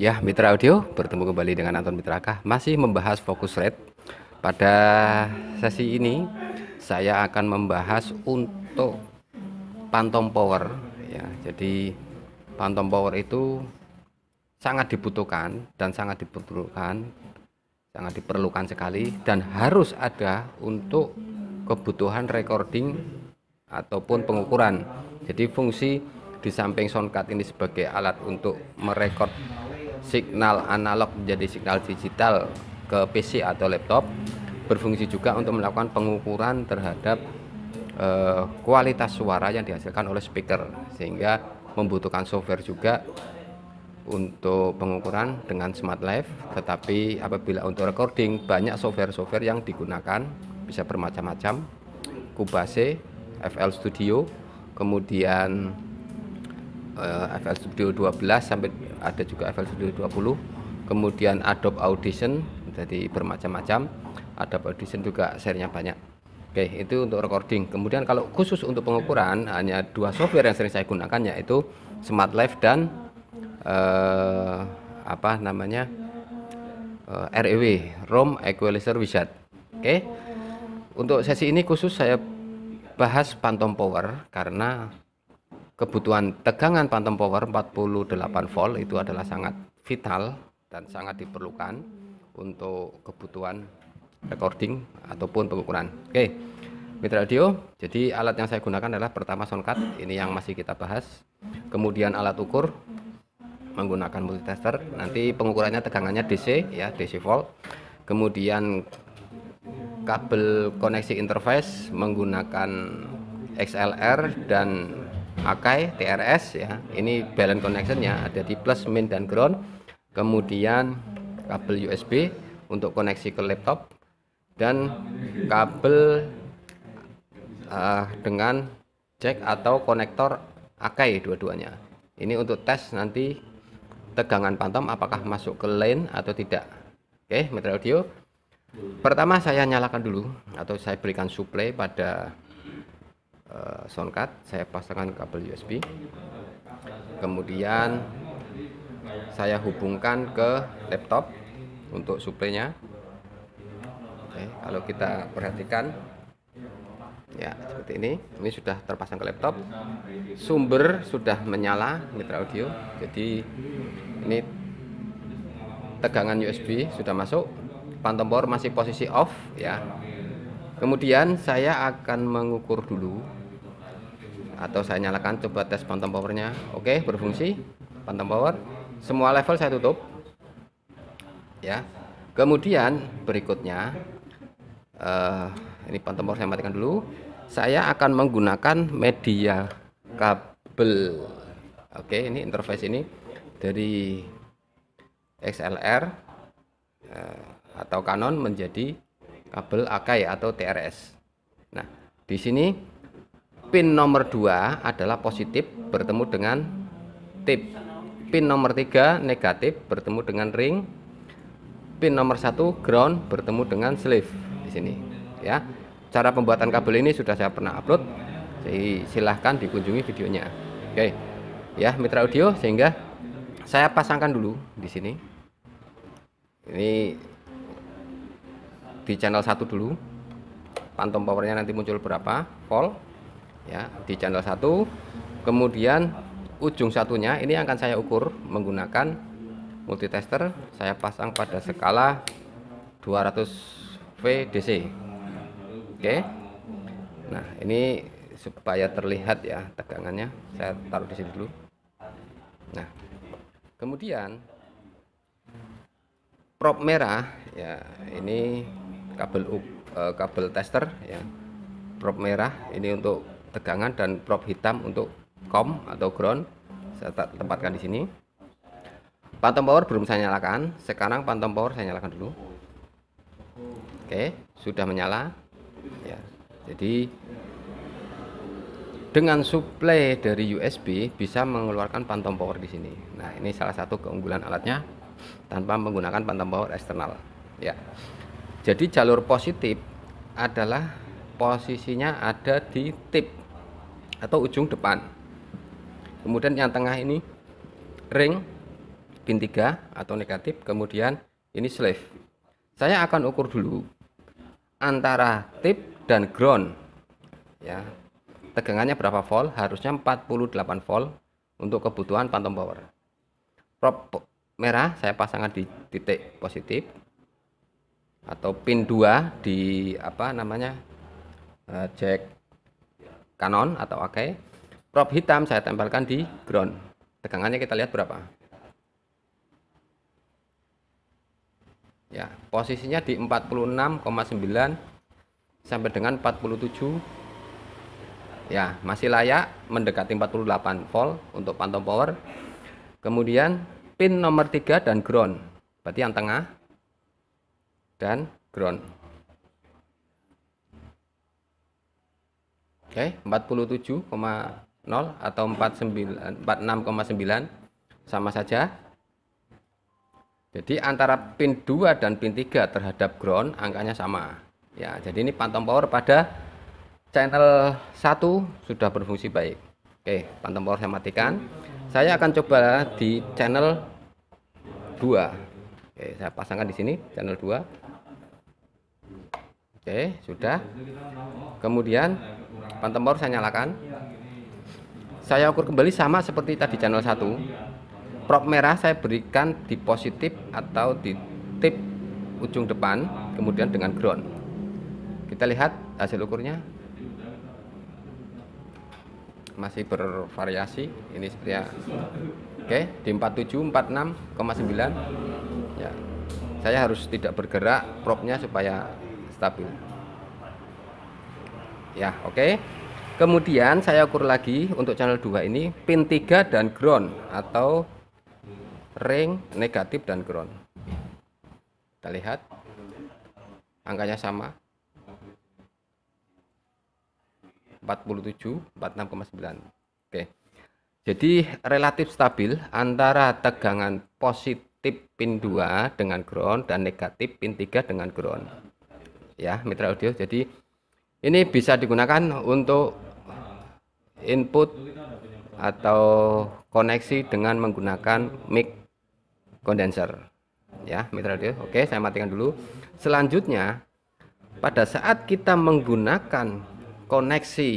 Ya, Mitra Audio, bertemu kembali dengan Anton Mitra Kah masih membahas fokus rate. Pada sesi ini saya akan membahas untuk Pantom power ya. Jadi phantom power itu sangat dibutuhkan dan sangat diperlukan, sangat diperlukan sekali dan harus ada untuk kebutuhan recording ataupun pengukuran jadi fungsi di samping soundcard ini sebagai alat untuk merekod signal analog menjadi signal digital ke PC atau laptop berfungsi juga untuk melakukan pengukuran terhadap eh, kualitas suara yang dihasilkan oleh speaker sehingga membutuhkan software juga untuk pengukuran dengan smart life tetapi apabila untuk recording banyak software-software yang digunakan bisa bermacam-macam Cubase, FL Studio kemudian uh, eh, FL Studio 12 sampai ada juga FL Studio 20 kemudian Adobe Audition jadi bermacam-macam Adobe Audition juga serinya banyak Oke, itu untuk recording. Kemudian kalau khusus untuk pengukuran hanya dua software yang sering saya gunakan yaitu Smart Life dan uh, apa namanya uh, eh, REW Room Equalizer Wizard. Oke, untuk sesi ini khusus saya bahas phantom power karena kebutuhan tegangan phantom power 48 volt itu adalah sangat vital dan sangat diperlukan untuk kebutuhan recording ataupun pengukuran. Oke. Okay. Mitra audio, jadi alat yang saya gunakan adalah pertama soundcard, ini yang masih kita bahas. Kemudian alat ukur menggunakan multitester, nanti pengukurannya tegangannya DC ya, DC volt. Kemudian kabel koneksi interface menggunakan XLR dan Akai TRS ya. Ini balance connectionnya ada di plus, min dan ground. Kemudian kabel USB untuk koneksi ke laptop dan kabel uh, dengan jack atau konektor akai dua-duanya ini untuk tes nanti tegangan pantom apakah masuk ke lane atau tidak oke okay, mitra audio pertama saya nyalakan dulu atau saya berikan suplai pada uh, eh, sound card saya pasangkan kabel USB kemudian saya hubungkan ke laptop untuk suplainya Oke, kalau kita perhatikan ya seperti ini ini sudah terpasang ke laptop sumber sudah menyala mitra audio jadi ini tegangan USB sudah masuk phantom power masih posisi off ya kemudian saya akan mengukur dulu atau saya nyalakan coba tes phantom powernya oke berfungsi phantom power semua level saya tutup ya kemudian berikutnya uh, ini pantomor saya matikan dulu saya akan menggunakan media kabel oke ini interface ini dari XLR uh, eh, atau Canon menjadi kabel AKY ya, atau TRS nah di sini pin nomor 2 adalah positif bertemu dengan tip pin nomor 3 negatif bertemu dengan ring pin nomor 1 ground bertemu dengan sleeve di sini ya. Cara pembuatan kabel ini sudah saya pernah upload. Jadi silahkan dikunjungi videonya. Oke. Ya, mitra audio sehingga saya pasangkan dulu di sini. Ini di channel satu dulu. pantom powernya nanti muncul berapa volt ya di channel satu Kemudian ujung satunya ini akan saya ukur menggunakan multitester saya pasang pada skala 200 VDC. Oke. Nah, ini supaya terlihat ya tegangannya. Saya taruh di sini dulu. Nah, kemudian prop merah ya ini kabel up, eh, kabel tester ya. Prop merah ini untuk tegangan dan prop hitam untuk com atau ground. Saya tempatkan di sini. Pantom power belum saya nyalakan. Sekarang Pantom power saya nyalakan dulu. Oke, sudah menyala. Ya. Jadi dengan suplai dari USB bisa mengeluarkan phantom power di sini. Nah, ini salah satu keunggulan alatnya tanpa menggunakan phantom power eksternal. Ya. Jadi jalur positif adalah posisinya ada di tip atau ujung depan. Kemudian yang tengah ini ring pin 3 atau negatif, kemudian ini sleeve. Saya akan ukur dulu antara tip dan ground ya tegangannya berapa volt harusnya 48 volt untuk kebutuhan phantom power prop merah saya pasangkan di titik positif atau pin 2 di apa namanya eh, jack kanon atau okay. prop hitam saya tempelkan di ground tegangannya kita lihat berapa ya posisinya di 46,9 sampai dengan 47 ya masih layak mendekati 48 volt untuk phantom power kemudian pin nomor 3 dan ground berarti yang tengah dan ground oke 47,0 atau 49 46,9 sama saja jadi antara pin 2 dan pin 3 terhadap ground angkanya sama. Ya, jadi ini phantom power pada channel 1 sudah berfungsi baik. Oke, phantom power saya matikan. Saya akan coba di channel 2. Oke, saya pasangkan di sini channel 2. Oke, sudah. Kemudian phantom power saya nyalakan. Saya ukur kembali sama seperti tadi channel 1 prop merah saya berikan di positif atau di tip ujung depan kemudian dengan ground kita lihat hasil ukurnya masih bervariasi ini seperti ya. oke okay, di 47 46,9 ya saya harus tidak bergerak propnya supaya stabil ya oke kemudian saya ukur lagi untuk channel 2 ini pin 3 dan ground atau ring, negatif, dan ground. Kita lihat. Angkanya sama. 47, 46,9. Oke. Jadi relatif stabil antara tegangan positif pin 2 dengan ground dan negatif pin 3 dengan ground. Ya, mitra audio. Jadi ini bisa digunakan untuk input atau koneksi dengan menggunakan mic kondenser. Ya, mitra radio. Oke, saya matikan dulu. Selanjutnya, pada saat kita menggunakan koneksi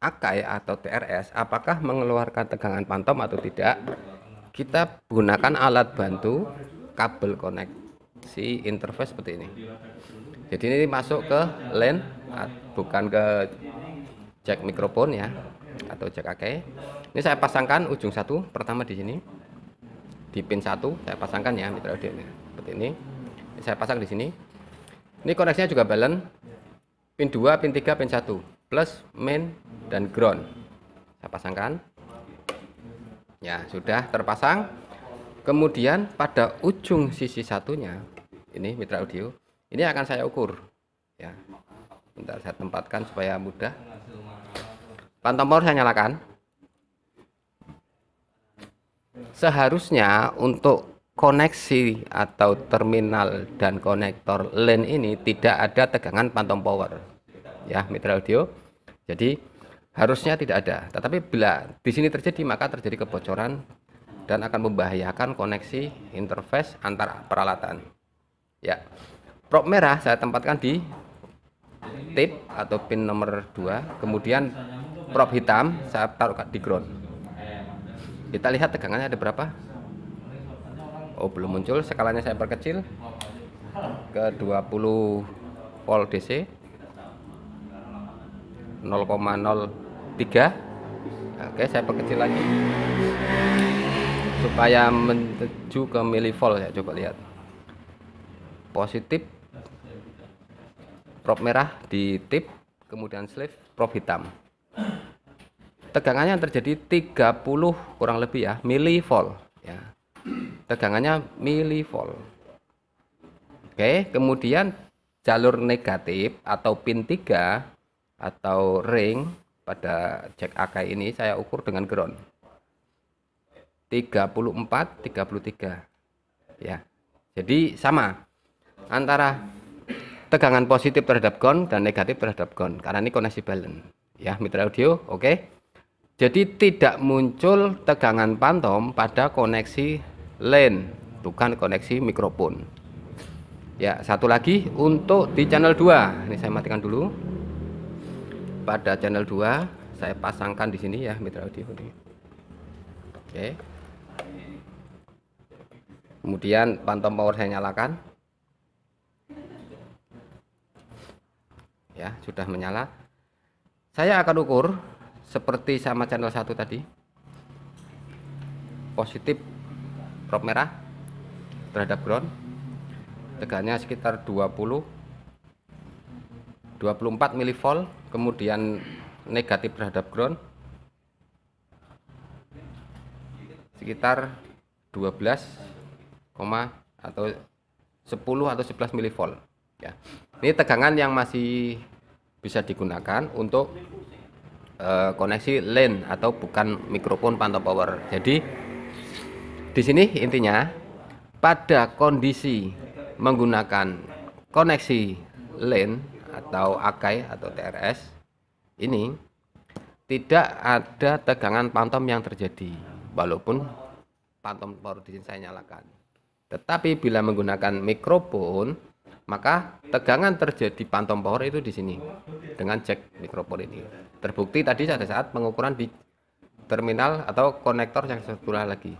AKAI atau TRS, apakah mengeluarkan tegangan pantom atau tidak? Kita gunakan alat bantu kabel koneksi interface seperti ini. Jadi ini masuk ke LAN, bukan ke jack mikrofon ya, atau jack AKAI Ini saya pasangkan ujung satu pertama di sini di pin 1 saya pasangkan ya mitra audio ini seperti ini saya pasang di sini ini koneksinya juga balance pin 2 pin 3 pin 1 plus main dan ground saya pasangkan ya sudah terpasang kemudian pada ujung sisi satunya ini mitra audio ini akan saya ukur ya bentar saya tempatkan supaya mudah pantomor saya nyalakan seharusnya untuk koneksi atau terminal dan konektor LAN ini tidak ada tegangan phantom power ya mitra audio jadi harusnya tidak ada tetapi bila di sini terjadi maka terjadi kebocoran dan akan membahayakan koneksi interface antar peralatan ya prop merah saya tempatkan di tip atau pin nomor 2 kemudian prop hitam saya taruh di ground kita lihat tegangannya ada berapa oh belum muncul skalanya saya perkecil ke 20 volt DC 0,03 oke saya perkecil lagi supaya menuju ke milivolt ya coba lihat positif prop merah di tip kemudian sleeve prop hitam tegangannya terjadi 30 kurang lebih ya milivolt ya tegangannya milivolt oke kemudian jalur negatif atau pin 3 atau ring pada jack AK ini saya ukur dengan ground 34 33 ya jadi sama antara tegangan positif terhadap ground dan negatif terhadap ground karena ini koneksi balance ya mitra audio oke okay? Jadi tidak muncul tegangan pantom pada koneksi LAN, bukan koneksi mikrofon. Ya, satu lagi untuk di channel 2. Ini saya matikan dulu. Pada channel 2 saya pasangkan di sini ya mitra audio ini. Oke. Kemudian pantom power saya nyalakan. Ya, sudah menyala. Saya akan ukur seperti sama channel satu tadi positif prop merah terhadap ground tegaknya sekitar 20 24 milivolt kemudian negatif terhadap ground sekitar 12, atau 10 atau 11 milivolt ya. Ini tegangan yang masih bisa digunakan untuk Eh, koneksi LAN atau bukan mikrofon pantau power. Jadi di sini intinya pada kondisi menggunakan koneksi LAN atau AKAI atau TRS ini tidak ada tegangan pantom yang terjadi walaupun pantom power di sini saya nyalakan. Tetapi bila menggunakan mikrofon maka tegangan terjadi pantom power itu di sini dengan jack mikropor ini terbukti tadi pada saat pengukuran di terminal atau konektor yang sebelah lagi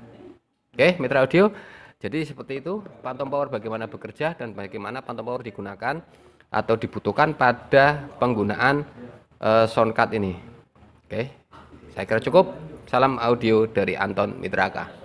oke mitra audio jadi seperti itu pantom power bagaimana bekerja dan bagaimana pantom power digunakan atau dibutuhkan pada penggunaan uh, eh, sound card ini oke saya kira cukup salam audio dari Anton Mitraka